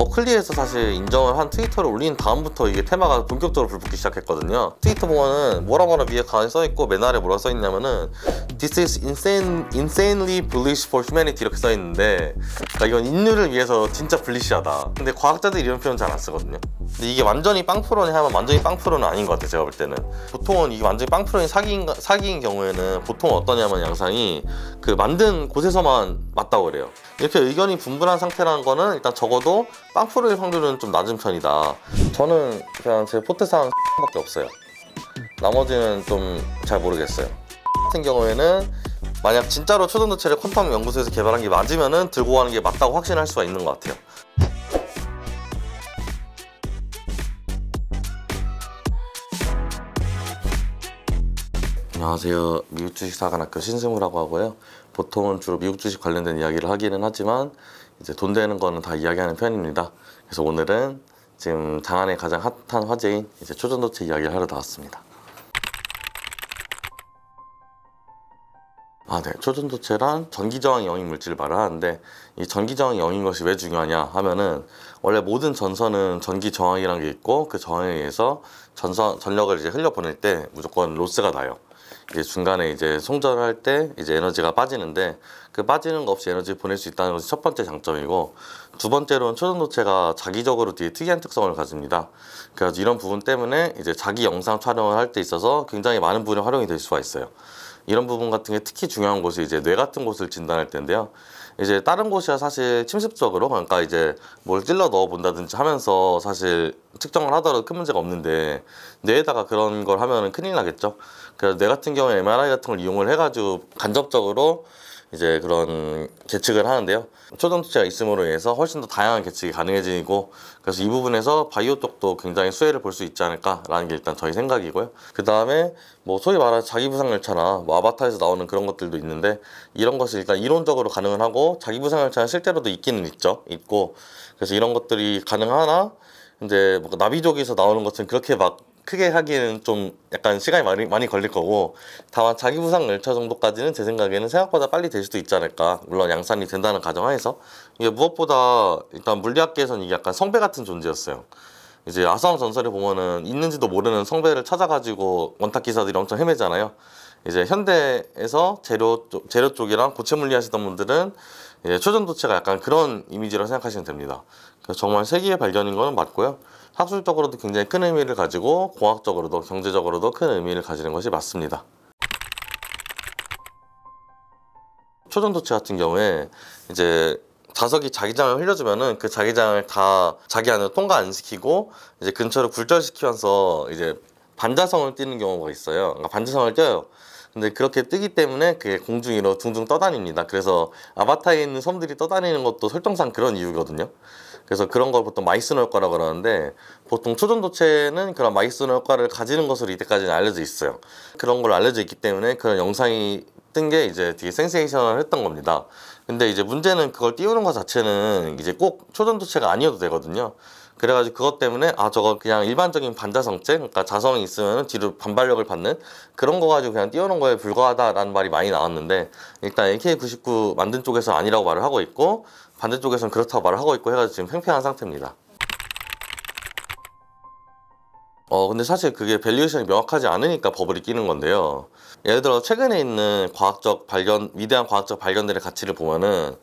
버클리에서 사실 인정을 한 트위터를 올린 다음부터 이게 테마가 본격적으로 불붙기 시작했거든요. 트위터 보면은 뭐라고 하나 위에 가만히 써있고 맨 아래 뭐라고 써있냐면은 This is insane, insanely bullish for humanity 이렇게 써있는데 그러니까 이건 인류를 위해서 진짜 블리시하다 근데 과학자들이 이런 표현 잘 안 쓰거든요. 근데 이게 완전히 빵프론니 하면 완전히 빵프론는 아닌 것 같아요. 제가 볼 때는. 보통은 이게 완전히 빵프론니 사기인, 사기인 경우에는 보통 어떠냐면 양상이 그 만든 곳에서만 맞다고 그래요. 이렇게 의견이 분분한 상태라는 거는 일단 적어도 빵로의 확률은 좀 낮은 편이다 저는 그냥 제 포트상 밖에 없어요 나머지는 좀 잘 모르겠어요 같은 경우에는 만약 진짜로 초전도체를 퀀텀 연구소에서 개발한 게 맞으면 들고 가는 게 맞다고 확신할 수가 있는 것 같아요 안녕하세요 미국 주식 사관학교 신승우라고 하고요 보통은 주로 미국 주식 관련된 이야기를 하기는 하지만 이제 돈 되는 거는 다 이야기하는 편입니다. 그래서 오늘은 지금 장안의 가장 핫한 화제인 이제 초전도체 이야기를 하러 나왔습니다. 아, 네. 초전도체란 전기저항 영인 물질을 말하는데 이 전기저항 영인 것이 왜 중요하냐 하면은 원래 모든 전선은 전기저항이라는 게 있고 그 저항에 의해서 전선 전력을 이제 흘려 보낼 때 무조건 로스가 나요. 이제 중간에 이제 송절할 때 이제 에너지가 빠지는데 그 빠지는 거 없이 에너지 보낼 수 있다는 것이 첫 번째 장점이고 두 번째로는 초전도체가 자기적으로 되게 특이한 특성을 가집니다. 그래서 이런 부분 때문에 이제 자기 영상 촬영을 할 때 있어서 굉장히 많은 부분에 활용이 될 수가 있어요. 이런 부분 같은 게 특히 중요한 곳이 이제 뇌 같은 곳을 진단할 텐데요. 이제 다른 곳이야 사실 침습적으로 그러니까 이제 뭘 찔러 넣어 본다든지 하면서 사실 측정을 하더라도 큰 문제가 없는데 뇌에다가 그런 걸 하면 큰일 나겠죠. 그래서 뇌 같은 경우에 MRI 같은 걸 이용을 해가지고 간접적으로 이제 그런 계측을 하는데요. 초전지체가 있음으로 인해서 훨씬 더 다양한 계측이 가능해지고 그래서 이 부분에서 바이오 쪽도 굉장히 수혜를 볼 수 있지 않을까라는 게 일단 저희 생각이고요. 그 다음에 뭐 소위 말하는 자기부상열차나 뭐 아바타에서 나오는 그런 것들도 있는데 이런 것을 일단 이론적으로 가능은 하고 자기부상열차는 실제로도 있기는 있죠. 있고 그래서 이런 것들이 가능하나 이제 뭐 나비족에서 나오는 것은 그렇게 막 크게 하기에는 좀 약간 시간이 많이, 많이 걸릴 거고 다만 자기 부상 열차 정도까지는 제 생각에는 생각보다 빨리 될 수도 있지 않을까 물론 양산이 된다는 가정하에서 이게 무엇보다 일단 물리학계에서는 이게 약간 성배 같은 존재였어요 이제 아성 전설에 보면은 있는지도 모르는 성배를 찾아가지고 원탁 기사들이 엄청 헤매잖아요 이제 현대에서 재료, 쪽, 재료 쪽이랑 고체 물리 하시던 분들은 이제 초전도체가 약간 그런 이미지라고 생각하시면 됩니다 정말 세계의 발견인 거는 맞고요 학술적으로도 굉장히 큰 의미를 가지고 공학적으로도 경제적으로도 큰 의미를 가지는 것이 맞습니다. 초전도체 같은 경우에 이제 자석이 자기장을 흘려주면은 그 자기장을 다 자기 안으로 통과 안 시키고 이제 근처로 굴절시키면서 이제 반자성을 띄는 경우가 있어요. 그러니까 반자성을 띄어요. 근데 그렇게 뜨기 때문에 그게 공중 으로 둥둥 떠다닙니다. 그래서 아바타에 있는 섬들이 떠다니는 것도 설정상 그런 이유거든요. 그래서 그런 걸 보통 마이스너 효과라고 그러는데 보통 초전도체는 그런 마이스너 효과를 가지는 것으로 이때까지는 알려져 있어요. 그런 걸 알려져 있기 때문에 그런 영상이 뜬 게 이제 되게 센세이션을 했던 겁니다. 근데 이제 문제는 그걸 띄우는 것 자체는 이제 꼭 초전도체가 아니어도 되거든요. 그래가지고 그것 때문에 아 저거 그냥 일반적인 반자성체 그러니까 자성이 있으면 뒤로 반발력을 받는 그런 거 가지고 그냥 띄우는 거에 불과하다라는 말이 많이 나왔는데 일단 AK-99 만든 쪽에서 아니라고 말을 하고 있고 반대쪽에서는 그렇다고 말을 하고 있고 해가지고 지금 팽팽한 상태입니다. 어 근데 사실 그게 밸류에이션이 명확하지 않으니까 버블이 끼는 건데요. 예를 들어 최근에 있는 과학적 발견, 위대한 과학적 발견들의 가치를 보면은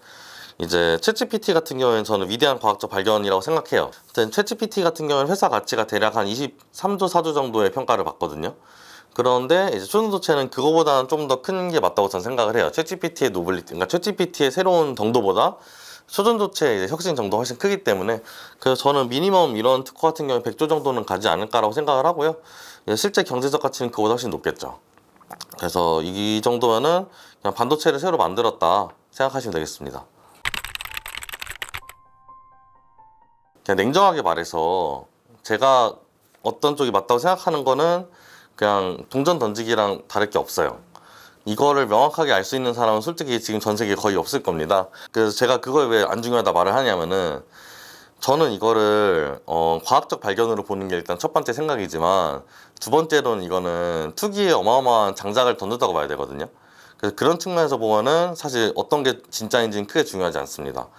이제 채찌PT 같은 경우에는 저는 위대한 과학적 발견이라고 생각해요. 일단 채찌PT 같은 경우는 에 회사 가치가 대략 한 23조, 4조 정도의 평가를 받거든요. 그런데 이제 초중도체는 그거보다는 좀 더 큰 게 맞다고 저는 생각을 해요. 채찌PT의 노블리티, 그러니까 채찌PT의 새로운 정도보다 수준조차의 혁신 정도 훨씬 크기 때문에 그래서 저는 미니멈 이런 특허 같은 경우에 100조 정도는 가지 않을까라고 생각을 하고요. 실제 경제적 가치는 그보다 훨씬 높겠죠. 그래서 이 정도면은 그냥 반도체를 새로 만들었다 생각하시면 되겠습니다. 그냥 냉정하게 말해서 제가 어떤 쪽이 맞다고 생각하는 거는 그냥 동전 던지기랑 다를 게 없어요. 이거를 명확하게 알 수 있는 사람은 솔직히 지금 전 세계에 거의 없을 겁니다. 그래서 제가 그걸 왜 안 중요하다 말을 하냐면은 저는 이거를 어, 과학적 발견으로 보는 게 일단 첫 번째 생각이지만 두 번째로는 이거는 투기에 어마어마한 장작을 던졌다고 봐야 되거든요. 그래서 그런 측면에서 보면은 사실 어떤 게 진짜인지는 크게 중요하지 않습니다.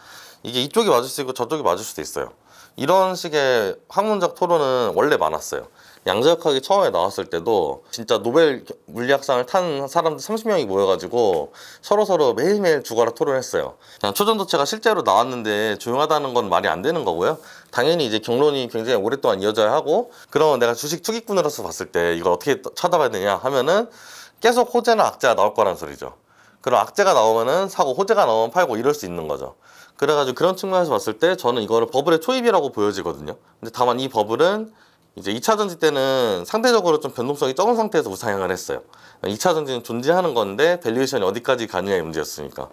이게 이쪽이 맞을 수 있고 저쪽이 맞을 수도 있어요. 이런 식의 학문적 토론은 원래 많았어요. 양자역학이 처음에 나왔을 때도 진짜 노벨 물리학상을 탄 사람들 30명이 모여가지고 서로서로 매일매일 주거라 토론했어요. 그냥 초전도체가 실제로 나왔는데 조용하다는 건 말이 안 되는 거고요. 당연히 이제 경론이 굉장히 오랫동안 이어져야 하고 그러면 내가 주식 투기꾼으로서 봤을 때 이걸 어떻게 쳐다봐야 되냐 하면은 계속 호재나 악재가 나올 거란 소리죠. 그럼 악재가 나오면은 사고 호재가 나오면 팔고 이럴 수 있는 거죠. 그래가지고 그런 측면에서 봤을 때 저는 이거를 버블의 초입이라고 보여지거든요. 근데 다만 이 버블은 이제 2차 전지 때는 상대적으로 좀 변동성이 적은 상태에서 우상향을 했어요. 2차 전지는 존재하는 건데 밸류에이션이 어디까지 가느냐의 문제였으니까.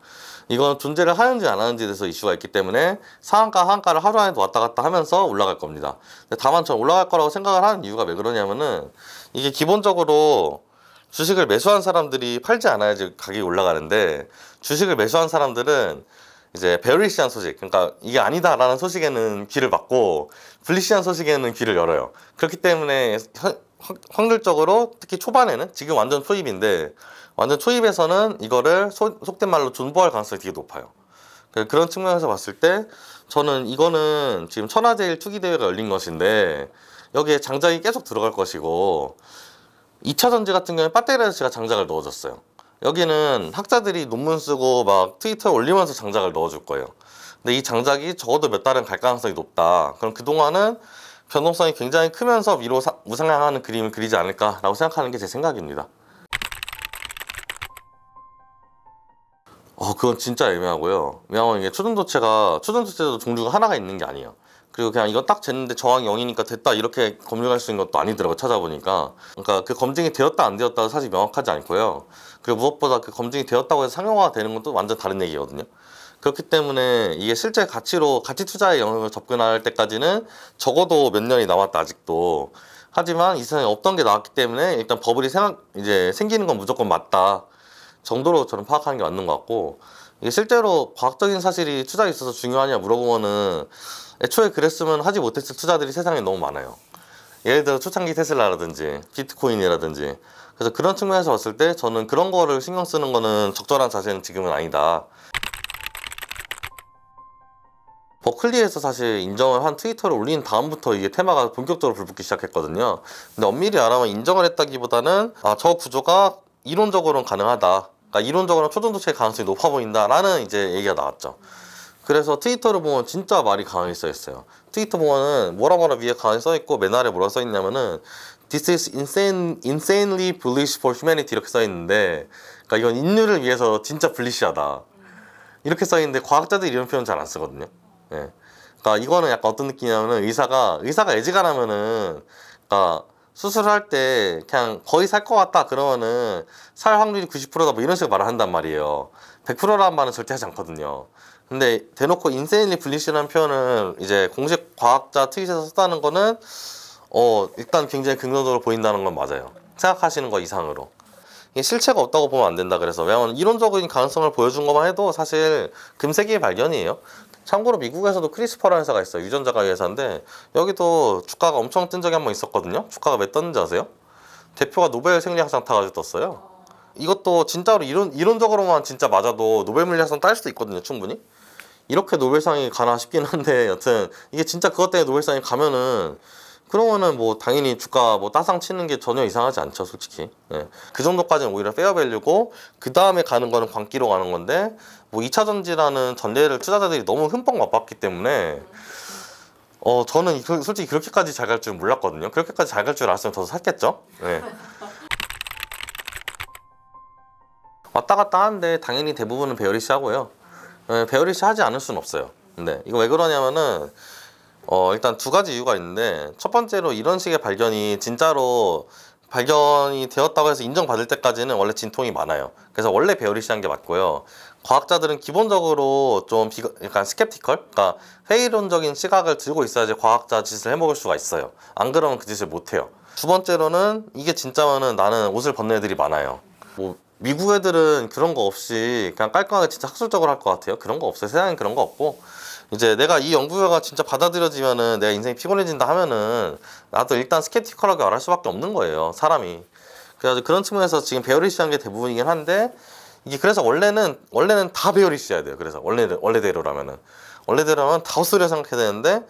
이건 존재를 하는지 안 하는지에 대해서 이슈가 있기 때문에 상한가 하한가를 하루 안에 왔다 갔다 하면서 올라갈 겁니다. 다만 저 올라갈 거라고 생각을 하는 이유가 왜 그러냐면은 이게 기본적으로 주식을 매수한 사람들이 팔지 않아야지 가격이 올라가는데 주식을 매수한 사람들은 이제 베어리시한 소식, 그러니까 이게 아니다라는 소식에는 귀를 막고 블리시한 소식에는 귀를 열어요. 그렇기 때문에 확률적으로 특히 초반에는 지금 완전 초입인데 완전 초입에서는 이거를 소, 속된 말로 존버할 가능성이 되게 높아요. 그, 그런 측면에서 봤을 때 저는 이거는 지금 천하제일 투기 대회가 열린 것인데 여기에 장작이 계속 들어갈 것이고 2차 전지 같은 경우에 배터리에서 제가 장작을 넣어줬어요. 여기는 학자들이 논문 쓰고 막 트위터에 올리면서 장작을 넣어줄 거예요. 근데 이 장작이 적어도 몇 달은 갈 가능성이 높다. 그럼 그동안은 변동성이 굉장히 크면서 위로 사, 우상향하는 그림을 그리지 않을까라고 생각하는 게 제 생각입니다. 어, 그건 진짜 애매하고요. 왜냐하면 이게 초전도체가, 초전도체도 종류가 하나가 있는 게 아니에요. 그리고 그냥 이건 딱 쟀는데 저항이 0이니까 됐다 이렇게 검증할 수 있는 것도 아니더라고요. 찾아보니까. 그러니까 그 검증이 되었다 안되었다 사실 명확하지 않고요. 그 무엇보다 그 검증이 되었다고 해서 상용화가 되는 건 또 완전 다른 얘기거든요. 그렇기 때문에 이게 실제 가치로 가치 투자의 영역을 접근할 때까지는 적어도 몇 년이 남았다 아직도. 하지만 이 세상에 없던 게 나왔기 때문에 일단 버블이 생각, 이제 생기는 건 무조건 맞다 정도로 저는 파악하는 게 맞는 것 같고 이게 실제로 과학적인 사실이 투자에 있어서 중요하냐 물어보면은 애초에 그랬으면 하지 못했을 투자들이 세상에 너무 많아요. 예를 들어 초창기 테슬라라든지 비트코인이라든지 그래서 그런 측면에서 봤을 때 저는 그런 거를 신경 쓰는 거는 적절한 자세는 지금은 아니다. 버클리에서 사실 인정을 한 트위터를 올린 다음부터 이게 테마가 본격적으로 불붙기 시작했거든요. 근데 엄밀히 알아면 인정을 했다기보다는 아, 저 구조가 이론적으로는 가능하다. 그러니까 이론적으로는 초전도체 가능성이 높아 보인다라는 이제 얘기가 나왔죠. 그래서 트위터를 보면 진짜 말이 강하게 써 있어요. 트위터 보면은 뭐라 뭐라 위에 강하게 써 있고 맨 아래 뭐라 써 있냐면은 This is insane, insanely bullish for humanity 이렇게 써있는데 그러니까 이건 인류를 위해서 진짜 불리시하다 이렇게 써있는데 과학자들이 이런 표현 잘 안 쓰거든요 예. 그러니까 이거는 약간 어떤 느낌이냐면은 의사가 의사가 애지가나면은 그러니까 수술할 때 그냥 거의 살 것 같다 그러면은 살 확률이 90%다 뭐 이런 식으로 말을 한단 말이에요 100%라는 말은 절대 하지 않거든요 근데 대놓고 인센일리 블리시라는 표현을 이제 공식 과학자 트윗에서 썼다는 거는 어 일단 굉장히 긍정적으로 보인다는 건 맞아요. 생각하시는 거 이상으로. 이게 실체가 없다고 보면 안 된다 그래서 왜냐면 이론적인 가능성을 보여준 것만 해도 사실 금세기의 발견이에요 참고로 미국에서도 크리스퍼라는 회사가 있어요 유전자가 회사인데 여기도 주가가 엄청 뜬 적이 한 번 있었거든요 주가가 왜 떴는지 아세요? 대표가 노벨 생리학상 타가지고 떴어요 이것도 진짜로 이론, 이론적으로만 진짜 맞아도 노벨 물리학상 딸 수도 있거든요 충분히 이렇게 노벨상이 가나 싶긴 한데 여튼 이게 진짜 그것 때문에 노벨상이 가면은 그러면은 뭐 당연히 주가 뭐 따상 치는 게 전혀 이상하지 않죠 솔직히 예. 그 정도까지는 오히려 페어밸류고 그 다음에 가는 거는 광기로 가는 건데 뭐 2차전지라는 전례를 투자자들이 너무 흠뻑 맛봤기 때문에 어 저는 솔직히 그렇게까지 잘 갈 줄 몰랐거든요 그렇게까지 잘 갈 줄 알았으면 저도 샀겠죠 예. 왔다 갔다 하는데 당연히 대부분은 베어리시 하고요 예, 베어리시 하지 않을 수는 없어요 네 이거 왜 그러냐면은 어, 일단 두 가지 이유가 있는데 첫 번째로 이런 식의 발견이 진짜로 발견이 되었다고 해서 인정받을 때까지는 원래 진통이 많아요. 그래서 원래 배우기 시작한 게 맞고요. 과학자들은 기본적으로 좀 비가, 약간 스캡티컬? 그러니까 회의론적인 시각을 들고 있어야지 과학자 짓을 해먹을 수가 있어요. 안 그러면 그 짓을 못해요. 두 번째로는 이게 진짜면은 나는 옷을 벗는 애들이 많아요. 뭐 미국 애들은 그런 거 없이 그냥 깔끔하게 진짜 학술적으로 할 것 같아요 그런 거 없어요 세상엔 그런 거 없고 이제 내가 이 연구회가 진짜 받아들여지면은 내가 인생이 피곤해진다 하면은 나도 일단 스케티컬하게 말할 수밖에 없는 거예요 사람이 그래서 그런 측면에서 지금 베어리시한 게 대부분이긴 한데 이게 그래서 원래는 원래는 다 베어리시해야 돼요 그래서 원래 원래대로라면은 원래대로라면 다 헛소리라 생각해야 되는데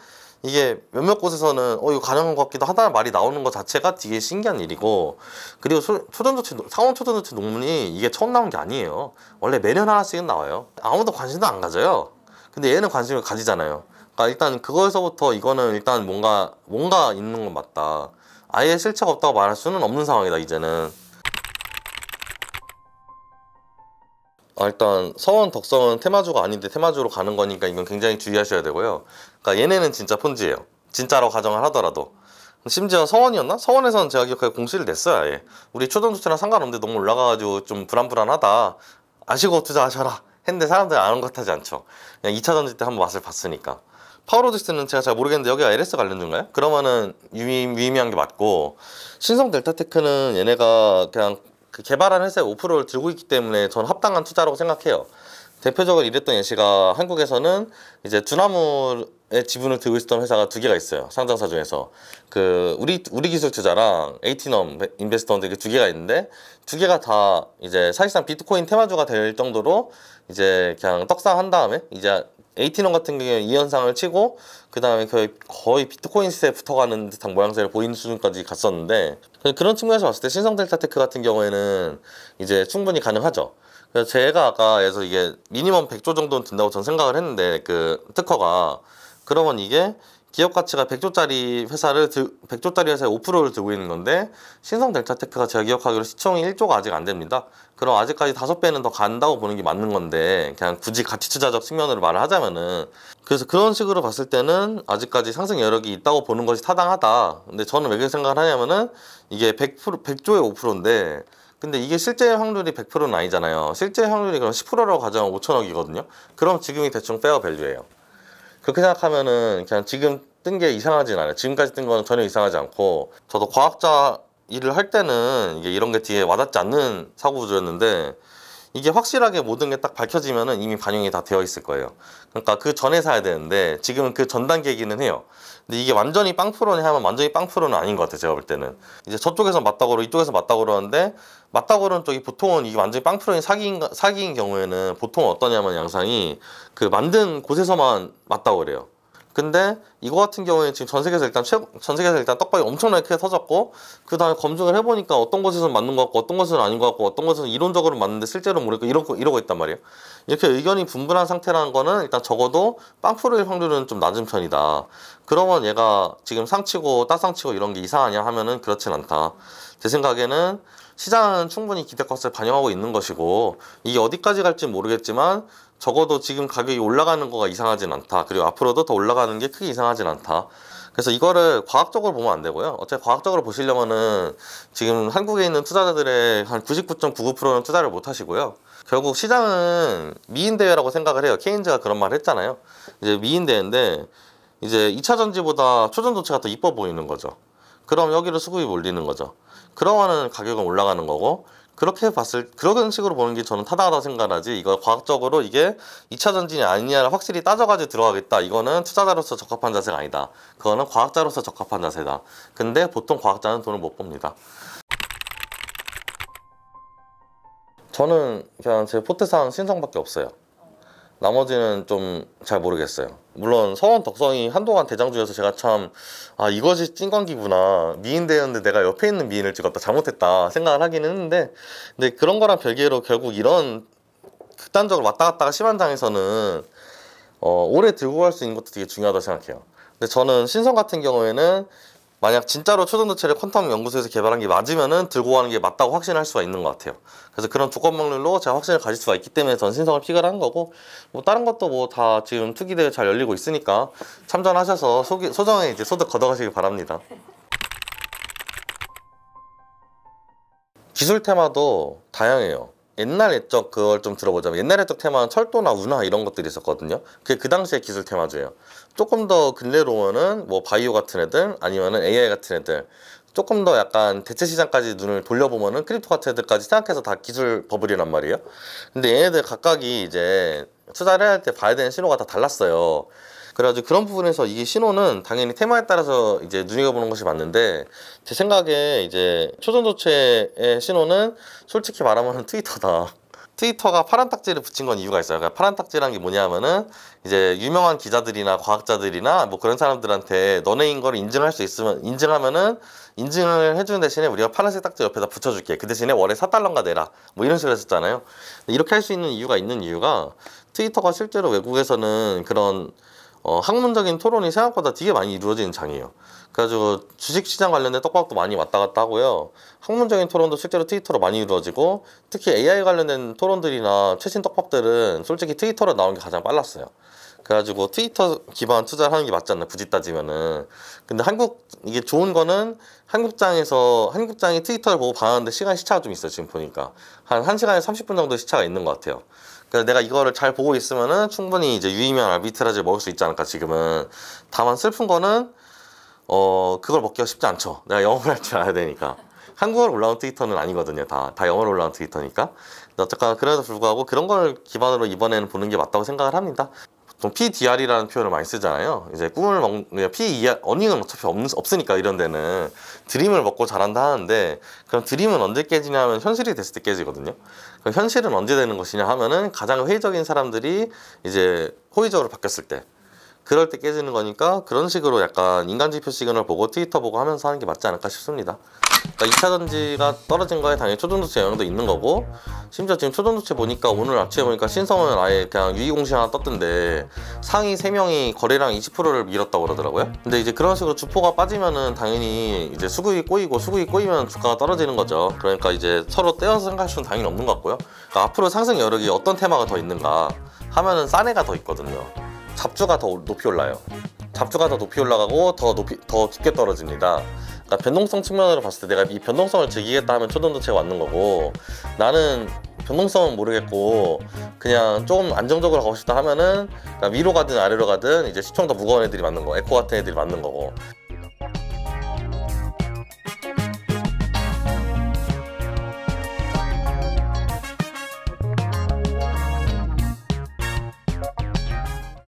이게 몇몇 곳에서는 어 이거 가능한 것 같기도 하다는 말이 나오는 것 자체가 되게 신기한 일이고 그리고 소, 초전도체 상원 초전도체 논문이 이게 처음 나온 게 아니에요 원래 매년 하나씩은 나와요 아무도 관심도 안 가져요 근데 얘는 관심을 가지잖아요 그러니까 일단 그거에서부터 이거는 일단 뭔가 뭔가 있는 건 맞다 아예 실체가 없다고 말할 수는 없는 상황이다 이제는 아, 일단 서원 덕성은 테마주가 아닌데 테마주로 가는 거니까 이건 굉장히 주의하셔야 되고요. 그러니까 얘네는 진짜 폰지예요. 진짜라고 가정을 하더라도. 심지어 서원이었나? 서원에서는 제가 기억하기에 공시를 냈어요. 예. 우리 초전 투자랑 상관없는데 너무 올라가가지고 좀 불안불안하다. 아시고 투자하셔라. 했는데 사람들이 아는 것 같지 않죠. 그냥 2차 전지 때 한번 맛을 봤으니까. 파워로직스는 제가 잘 모르겠는데 여기가 LS 관련주인가요? 그러면은 유의미한 게 맞고 신성 델타테크는 얘네가 그냥 그 개발한 회사의 5%를 들고 있기 때문에 저는 합당한 투자라고 생각해요. 대표적으로 이랬던 예시가 한국에서는 이제 두나무의 지분을 들고 있었던 회사가 두 개가 있어요. 상장사 중에서. 그 우리 우리 기술 투자랑 에이티넘 인베스터인데 두 개가 있는데 두 개가 다 이제 사실상 비트코인 테마주가 될 정도로 이제 그냥 떡상한 다음에 이제 에이티넘 같은 경우에 이현상을 치고 그 다음에 거의, 거의 비트코인 시세에 붙어가는 듯한 모양새를 보이는 수준까지 갔었는데 그 그런 측면에서 봤을 때 신성 델타 테크 같은 경우에는 이제 충분히 가능하죠. 그래서 제가 아까 해서 이게 미니멈 100조 정도는 든다고 전 생각을 했는데 그 특허가 그러면 이게 기업 가치가 100조짜리 회사를 드, 100조짜리 회사의 5%를 들고 있는 건데 신성 델타테크가 제가 기억하기로 시총이 1조가 아직 안 됩니다. 그럼 아직까지 다섯 배는더 간다고 보는 게 맞는 건데 그냥 굳이 가치 투자적 측면으로 말을 하자면은 그래서 그런 식으로 봤을 때는 아직까지 상승 여력이 있다고 보는 것이 타당하다. 근데 저는 왜 그렇게 생각을 하냐면은 이게 100%, 100조의 5%인데 근데 이게 실제 확률이 100%는 아니잖아요. 실제 확률이 그럼 10%라고 가정하면 5천억이거든요. 그럼 지금이 대충 페어 밸류예요. 그렇게 생각하면은 그냥 지금 뜬 게 이상하진 않아요. 지금까지 뜬 거는 전혀 이상하지 않고 저도 과학자 일을 할 때는 이게 이런 게 뒤에 와닿지 않는 사고구조였는데 이게 확실하게 모든 게 딱 밝혀지면은 이미 반영이 다 되어 있을 거예요. 그러니까 그 전에 사야 되는데 지금은 그 전 단계이기는 해요. 근데 이게 완전히 빵프로냐 하면 완전히 빵프로는 아닌 것 같아요. 제가 볼 때는 이제 저쪽에서 맞다고 그러고 이쪽에서 맞다고 그러는데 맞다고 그러는 쪽이 보통은 이게 완전히 빵프로인 사기인 사기인 경우에는 보통 어떠냐면 양상이 그 만든 곳에서만 맞다고 그래요. 근데 이거 같은 경우에 지금 전 세계에서 일단 최고, 전 세계에서 일단 떡밥이 엄청나게 크게 터졌고 그 다음에 검증을 해보니까 어떤 것에서는 맞는 것 같고 어떤 것은 에 아닌 것 같고 어떤 것은 에 이론적으로 맞는데 실제로 모르고 이러고 이러고 있단 말이에요. 이렇게 의견이 분분한 상태라는 거는 일단 적어도 빵프로일 확률은 좀 낮은 편이다. 그러면 얘가 지금 상치고 따상치고 이런 게 이상하냐 하면은 그렇진 않다. 제 생각에는 시장은 충분히 기대값을 반영하고 있는 것이고 이게 어디까지 갈지 모르겠지만 적어도 지금 가격이 올라가는 거가 이상하진 않다. 그리고 앞으로도 더 올라가는 게 크게 이상하진 않다. 그래서 이거를 과학적으로 보면 안 되고요. 어차피 과학적으로 보시려면은 지금 한국에 있는 투자자들의 한 99.99%는 투자를 못 하시고요. 결국 시장은 미인대회라고 생각을 해요. 케인즈가 그런 말을 했잖아요. 이제 미인대회인데 이제 2차 전지보다 초전도체가 더 이뻐 보이는 거죠. 그럼 여기를 수급이 몰리는 거죠. 그러면은 가격은 올라가는 거고 그렇게 봤을 그런 식으로 보는 게 저는 타당하다고 생각하지 이거 과학적으로 이게 2차 전진이 아니냐를 확실히 따져가지고 들어가겠다 이거는 투자자로서 적합한 자세가 아니다 그거는 과학자로서 적합한 자세다 근데 보통 과학자는 돈을 못 봅니다 저는 그냥 제 포트상 신성밖에 없어요 나머지는 좀 잘 모르겠어요. 물론 서원 덕성이 한동안 대장주여서 제가 참 아 이것이 찐관기구나 미인 대였는데 내가 옆에 있는 미인을 찍었다 잘못했다 생각을 하긴 했는데 근데 그런 거랑 별개로 결국 이런 극단적으로 왔다 갔다가 심한 장에서는 어, 오래 들고 갈 수 있는 것도 되게 중요하다고 생각해요. 근데 저는 신성 같은 경우에는 만약 진짜로 초전도체를 퀀텀 연구소에서 개발한 게 맞으면은 들고 가는 게 맞다고 확신할 수가 있는 것 같아요. 그래서 그런 조건명률로 제가 확신을 가질 수가 있기 때문에 전 신성을 피결한 거고 뭐 다른 것도 뭐 다 지금 투기 대회 잘 열리고 있으니까 참전하셔서 소기, 소정의 이제 소득 걷어가시길 바랍니다. 기술 테마도 다양해요. 옛날 옛적 그걸 좀 들어보자면 옛날 옛적 테마는 철도나 운하 이런 것들이 있었거든요. 그게 그 당시의 기술 테마주예요. 조금 더 근래로 오면은 뭐 바이오 같은 애들 아니면은 AI 같은 애들 조금 더 약간 대체 시장까지 눈을 돌려보면은 크립토 같은 애들까지 생각해서 다 기술 버블이란 말이에요. 근데 얘네들 각각이 이제 투자를 할 때 봐야 되는 신호가 다 달랐어요. 그래가지고 그런 부분에서 이 신호는 당연히 테마에 따라서 이제 눈여겨보는 것이 맞는데 제 생각에 이제 초전도체의 신호는 솔직히 말하면 트위터다. 트위터가 파란 딱지를 붙인 건 이유가 있어요. 그러니까 파란 딱지란 게 뭐냐면은 이제 유명한 기자들이나 과학자들이나 뭐 그런 사람들한테 너네인 걸 인증할 수 있으면 인증하면은 인증을 해주는 대신에 우리가 파란색 딱지 옆에다 붙여줄게. 그 대신에 월에 사달러인가 내라. 뭐 이런 식으로 했었잖아요. 이렇게 할 수 있는 이유가 있는 이유가 트위터가 실제로 외국에서는 그런 어, 학문적인 토론이 생각보다 되게 많이 이루어지는 장이에요. 그래가지고 주식시장 관련된 떡밥도 많이 왔다 갔다 하고요. 학문적인 토론도 실제로 트위터로 많이 이루어지고 특히 AI 관련된 토론들이나 최신 떡밥들은 솔직히 트위터로 나온 게 가장 빨랐어요. 그래가지고 트위터 기반 투자를 하는 게 맞지 않나 굳이 따지면은 근데 한국 이게 좋은 거는 한국장에서 한국장이 트위터를 보고 반하는데 시간 시차가 좀 있어요 지금 보니까 한 1시간에 30분 정도 시차가 있는 것 같아요 그래서 내가 이거를 잘 보고 있으면은 충분히 이제 유의미한 알비트라지를 먹을 수 있지 않을까 지금은 다만 슬픈 거는 어 그걸 먹기가 쉽지 않죠 내가 영어를 할 줄 알아야 되니까 한국어로 올라온 트위터는 아니거든요 다 다 영어로 올라온 트위터니까 어쨌거나 그래도 불구하고 그런 걸 기반으로 이번에는 보는 게 맞다고 생각을 합니다 좀통 PDR이라는 표현을 많이 쓰잖아요. 이제 꿈을 먹는, PER, 어닝은 어차피 없, 없으니까 이런 데는 드림을 먹고 자란다 하는데 그럼 드림은 언제 깨지냐 하면 현실이 됐을 때 깨지거든요. 그럼 현실은 언제 되는 것이냐 하면은 가장 회의적인 사람들이 이제 호의적으로 바뀌었을 때 그럴 때 깨지는 거니까 그런 식으로 약간 인간지표 시그널 보고 트위터 보고 하면서 하는 게 맞지 않을까 싶습니다. 그러니까 2차 전지가 떨어진 거에 당연히 초전도체 영향도 있는 거고 심지어 지금 초전도체 보니까 오늘 아침에 보니까 신성은 아예 그냥 유의공시 하나 떴던데 상위 3명이 거래량 20%를 밀었다고 그러더라고요. 근데 이제 그런 식으로 주포가 빠지면은 당연히 이제 수급이 꼬이고 수급이 꼬이면 주가가 떨어지는 거죠. 그러니까 이제 서로 떼어서 생각할 수는 당연히 없는 것 같고요. 그러니까 앞으로 상승 여력이 어떤 테마가 더 있는가 하면은 싼 애가 더 있거든요. 잡주가 더 높이 올라요 잡주가 더 높이 올라가고 더 높이 더 깊게 떨어집니다 그러니까 변동성 측면으로 봤을 때 내가 이 변동성을 즐기겠다 하면 초전도체가 맞는 거고 나는 변동성은 모르겠고 그냥 조금 안정적으로 가고 싶다 하면은 그러니까 위로 가든 아래로 가든 이제 시청더 무거운 애들이 맞는 거 에코 같은 애들이 맞는 거고